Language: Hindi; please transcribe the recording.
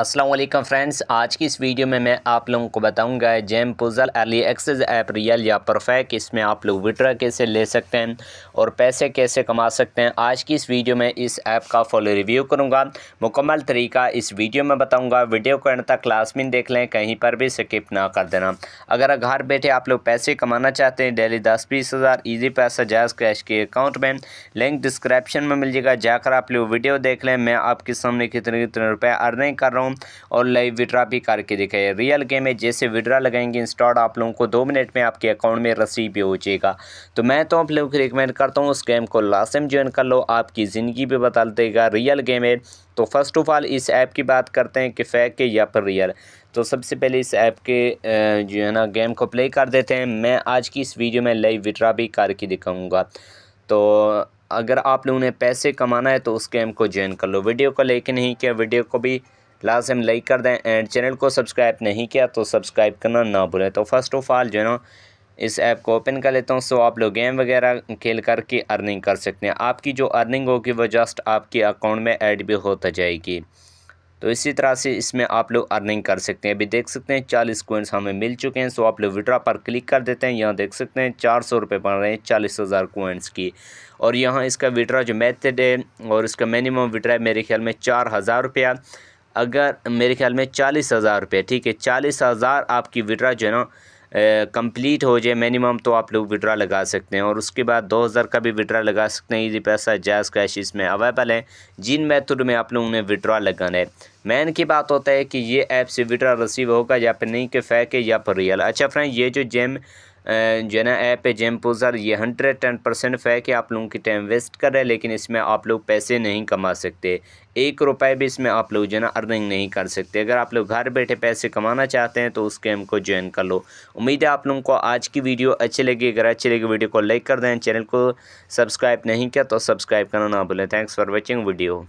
असलम फ्रेंड्स आज की इस वीडियो में मैं आप लोगों को बताऊंगा gem puzzle early access app real या परफेक्ट इसमें आप लोग विड्रा कैसे ले सकते हैं और पैसे कैसे कमा सकते हैं आज की इस वीडियो में इस ऐप का फुल रिव्यू करूंगा मुकम्मल तरीका इस वीडियो में बताऊंगा वीडियो को एंड तक में देख लें कहीं पर भी स्किप ना कर देना अगर घर बैठे आप लोग पैसे कमाना चाहते हैं डेली दस बीस हज़ार ईजी पैसा जायज़ कैश के अकाउंट में लिंक डिस्क्रिप्शन में मिल जाएगा जाकर आप लोग वीडियो देख लें मैं आपके सामने कितने कितने रुपये अर्निंग कर रहा हूँ और लाइव विड्रा भी करके दिखाया रियल गेम है जैसे विड्रा लगाएंगे इंस्टॉल आप लोगों को दो मिनट में आपके अकाउंट में रसीद भी हो जाएगा तो मैं तो आप लोगों को रिकमेंड करता हूँ उस गेम को लास्ट टाइम ज्वाइन कर लो आपकी ज़िंदगी भी बदल देगा रियल गेम है तो फ़र्स्ट ऑफ़ ऑल इस ऐप की बात करते हैं कि फेक के या फिर रियल तो सबसे पहले इस ऐप के जो है ना गेम को प्ले कर देते हैं मैं आज की इस वीडियो में लाइव विड्रा भी करके दिखाऊँगा तो अगर आप लोगों ने पैसे कमाना है तो उस गेम को ज्वाइन कर लो वीडियो को लेकिन नहीं किया वीडियो को भी लाजम लाइक कर दें एंड चैनल को सब्सक्राइब नहीं किया तो सब्सक्राइब करना ना भूलें तो फ़र्स्ट ऑफ़ ऑल जो है ना इस ऐप को ओपन कर लेता हूँ सो आप लोग गेम वगैरह खेल करके अर्निंग कर सकते हैं आपकी जो अर्निंग होगी वो जस्ट आपके अकाउंट में ऐड भी होता जाएगी तो इसी तरह से इसमें आप लोग अर्निंग कर सकते हैं अभी देख सकते हैं चालीस कोइंस हमें मिल चुके हैं सो आप लोग विड्रा पर क्लिक कर देते हैं यहाँ देख सकते हैं चार सौ रुपये पड़ रहे हैं चालीस हज़ार कोइंस की और यहाँ इसका विड्रा जो मैथड है और इसका मिनिमम विड्रा मेरे ख्याल में चार हज़ार रुपया अगर मेरे ख्याल में चालीस हज़ार रुपये ठीक है चालीस हज़ार आपकी विड्रा जो है ना कंप्लीट हो जाए मिनिमम तो आप लोग विड्रा लगा सकते हैं और उसके बाद दो हज़ार का भी विड्रा लगा सकते हैं ये पैसा जायज़ कैश इसमें अवेलेबल है जिन मैथड में आप लोगों ने विड्रा लगाना है मैन की बात होता है कि ये ऐप से विड्रा रिसीव होगा या फिर नहीं कि फेंक है या फिर रियल अच्छा फ्रेंड ये जो जेम जो है ना ऐप है जेम पोज़र ये हंड्रेड टेन परसेंट फैक कि आप लोगों की टाइम वेस्ट कर रहे हैं लेकिन इसमें आप लोग पैसे नहीं कमा सकते एक रुपए भी इसमें आप लोग जो है ना अर्निंग नहीं कर सकते अगर आप लोग घर बैठे पैसे कमाना चाहते हैं तो उस गेम को ज्वाइन कर लो उम्मीद है आप लोगों को आज की वीडियो अच्छी लगी अगर अच्छी लगी वीडियो को लाइक कर दें चैनल को सब्सक्राइब नहीं किया तो सब्सक्राइब करना ना भूलें थैंक्स फॉर वॉचिंग वीडियो